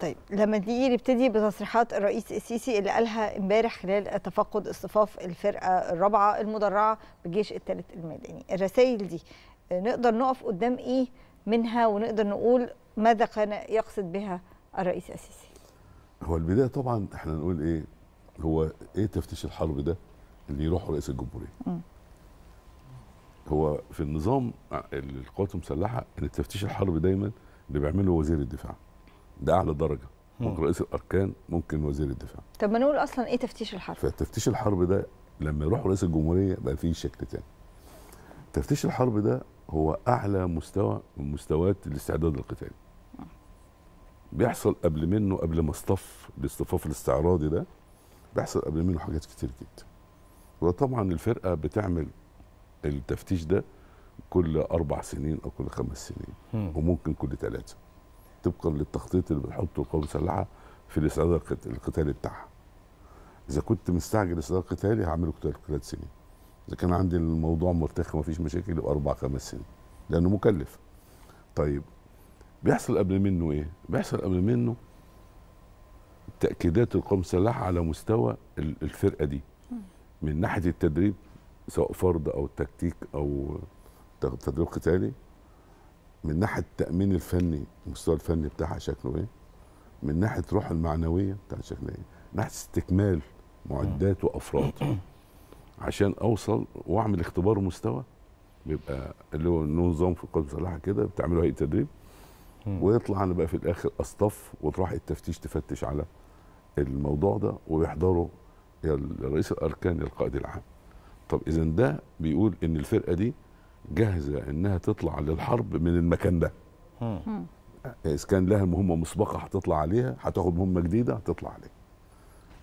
طيب لما نيجي نبتدي بتصريحات الرئيس السيسي اللي قالها امبارح خلال تفقد اصطفاف الفرقه الرابعه المدرعه بالجيش الثالث الميداني، الرسائل دي آه، نقدر نقف قدام ايه منها ونقدر نقول ماذا كان يقصد بها الرئيس السيسي؟ هو البدايه طبعا احنا نقول ايه هو ايه تفتيش الحرب ده اللي يروح رئيس الجمهوريه؟ هو في النظام القوات المسلحه ان التفتيش الحرب دايما اللي بيعمله وزير الدفاع. ده اعلى درجه ممكن رئيس الاركان ممكن وزير الدفاع طب ما نقول اصلا ايه تفتيش الحرب فتفتيش الحرب ده لما يروح رئيس الجمهوريه بقى فيه شكل تاني تفتيش الحرب ده هو اعلى مستوى من مستويات الاستعداد القتالي بيحصل قبل منه قبل ما اصطف الاصطفاف الاستعراضي ده بيحصل قبل منه حاجات كتير جدا وطبعا الفرقه بتعمل التفتيش ده كل اربع سنين او كل خمس سنين م. وممكن كل ثلاثه طبقا للتخطيط اللي بتحطه القوى المسلحه في الاستعداد القتالي بتاعها. اذا كنت مستعجل الاستعداد القتالي هعمله قتال ثلاث سنين. اذا كان عندي الموضوع مرتخي ومفيش مشاكل يبقى اربع خمس سنين لانه مكلف. طيب بيحصل قبل منه ايه؟ بيحصل قبل منه تاكيدات القوى المسلحه على مستوى الفرقه دي من ناحيه التدريب سواء فرض او تكتيك او تدريب قتالي من ناحيه التامين الفني المستوى الفني بتاعها شكله ايه من ناحيه روح المعنويه بتاعها شكلها ايه من ناحيه استكمال معدات وافراد عشان اوصل واعمل اختبار مستوى بيبقى اللي هو نظام في القوات المسلحه كده بتعمله هيئه تدريب ويطلع انا بقى في الاخر اصطف وتروح التفتيش تفتش على الموضوع ده ويحضره يا رئيس الاركان القائد العام طب اذا ده بيقول ان الفرقه دي جاهزه انها تطلع للحرب من المكان ده اذا كان لها مهمه مسبقه هتطلع عليها هتاخد مهمه جديده هتطلع عليها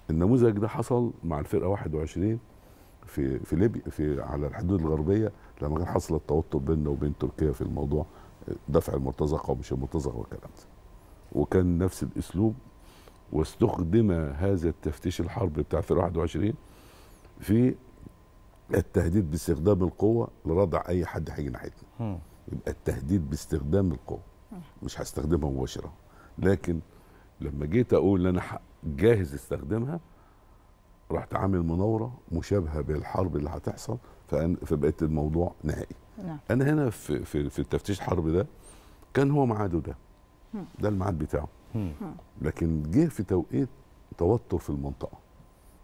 النموذج ده حصل مع الفرقه 21 في في ليبيا في على الحدود الغربيه لما كان حصل التوتر بيننا وبين تركيا في الموضوع دفع المرتزقه ومش المرتزقه والكلام ده وكان نفس الاسلوب واستخدم هذا التفتيش الحرب بتاع الفرقه 21 في التهديد باستخدام القوه لردع اي حد هيجي ناحيتنا يبقى التهديد باستخدام القوه مش هستخدمها مباشره لكن لما جيت اقول ان انا جاهز استخدمها رحت عامل مناوره مشابهه بالحرب اللي هتحصل فبقت الموضوع نهائي نعم. انا هنا في في, في التفتيش الحرب ده كان هو ميعاده ده ده الميعاد بتاعه لكن جه في توقيت توتر في المنطقه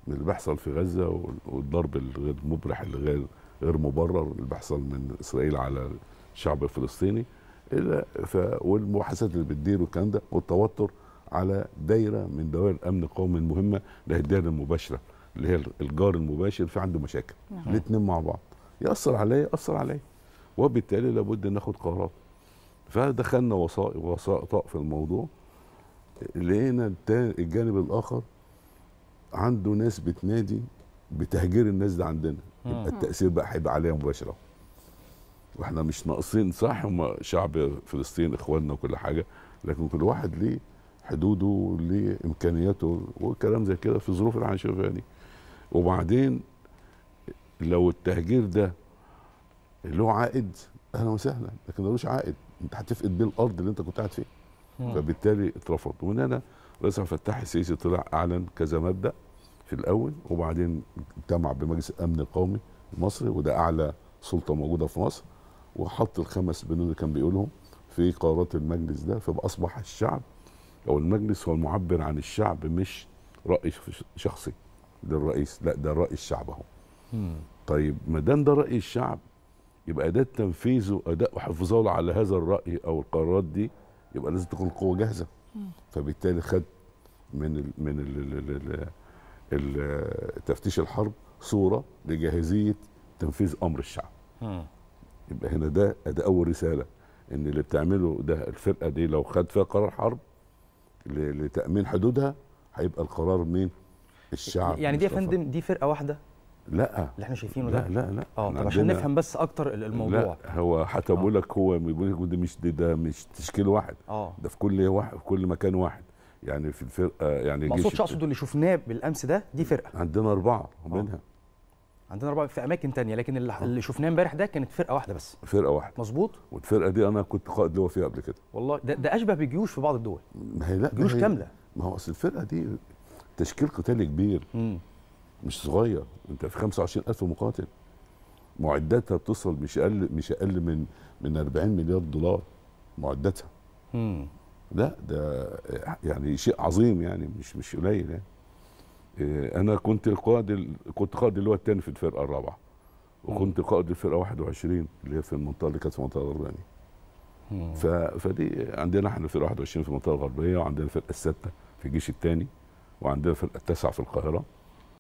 من اللي بيحصل في غزه والضرب الغير مبرح الغير غير مبرر اللي بيحصل من اسرائيل على الشعب الفلسطيني الا ف والمباحثات اللي بتدير والكلام ده والتوتر على دايره من دوائر الامن القومي المهمه اللي هي الدائره المباشره اللي هي الجار المباشر في عنده مشاكل نعم. الاثنين مع بعض ياثر عليا ياثر عليا وبالتالي لابد ان ناخد قرارات فدخلنا وسائط في الموضوع لقينا الجانب الاخر عنده ناس بتنادي بتهجير الناس دي عندنا يبقى التاثير بقى هيبقى عليها مباشره واحنا مش ناقصين صح هم شعب فلسطين اخواننا وكل حاجه لكن كل واحد ليه حدوده وليه امكانياته وكلام زي كده في الظروف اللي هنشوفها دي وبعدين لو التهجير ده له عائد اهلا وسهلا لكن ملوش عائد انت هتفقد بيه الارض اللي انت كنت قاعد فيها فبالتالي اترفض وان انا الرئيس عبد الفتاح السيسي طلع اعلن كذا مبدا في الاول وبعدين اجتمع بمجلس الامن القومي المصري وده اعلى سلطه موجوده في مصر وحط الخمس بنود اللي كان بيقولهم في قرارات المجلس ده فاصبح الشعب او المجلس هو المعبر عن الشعب مش راي شخصي للرئيس لا ده راي الشعب اهو طيب ما دام ده راي الشعب يبقى اداه تنفيذه اداء وحفظه على هذا الراي او القرارات دي يبقى لازم تكون القوه جاهزه فبالتالي خد من الـ من الـ الـ تفتيش الحرب صوره لجاهزيه تنفيذ امر الشعب. يبقى هنا ده ده اول رساله ان اللي بتعمله ده الفرقه دي لو خد فيها قرار حرب لتامين حدودها هيبقى القرار مين؟ الشعب يعني دي يا فندم دي فرقه واحده لا اللي احنا شايفينه لا ده لا لا اه طب عشان نفهم بس اكتر الموضوع لا هو حتى بقول اه. لك هو بيقول لك ده مش ده, ده مش تشكيل واحد اه ده في كل واحد في كل مكان واحد يعني في الفرقه يعني ما اقصدش اقصد اللي شفناه بالامس ده دي فرقه عندنا اربعه اه. منها عندنا اربعه في اماكن تانية لكن اللي, آه. اللي شفناه امبارح ده كانت فرقه واحده بس فرقه واحده مظبوط والفرقه دي انا كنت قائد لواء فيها قبل كده والله ده, ده اشبه بجيوش في بعض الدول ما هي لا جيوش كامله ما هو اصل الفرقه دي تشكيل قتالي كبير مم. مش صغير انت في 25000 مقاتل معداتها بتصل مش اقل مش اقل من من 40 مليار دولار معداتها امم لا ده يعني شيء عظيم يعني مش مش قليل يعني آه، انا كنت قائد كنت قائد اللي هو الثاني في الفرقه الرابعه وكنت قائد الفرقه 21 اللي هي في المنطقه اللي كانت في المنطقه الغربيه ف... فدي عندنا احنا في 21 في المنطقه الغربيه وعندنا الفرقه السادسه في الجيش الثاني وعندنا الفرقه التاسعه في القاهره